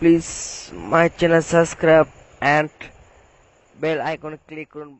please my channel subscribe and bell icon click on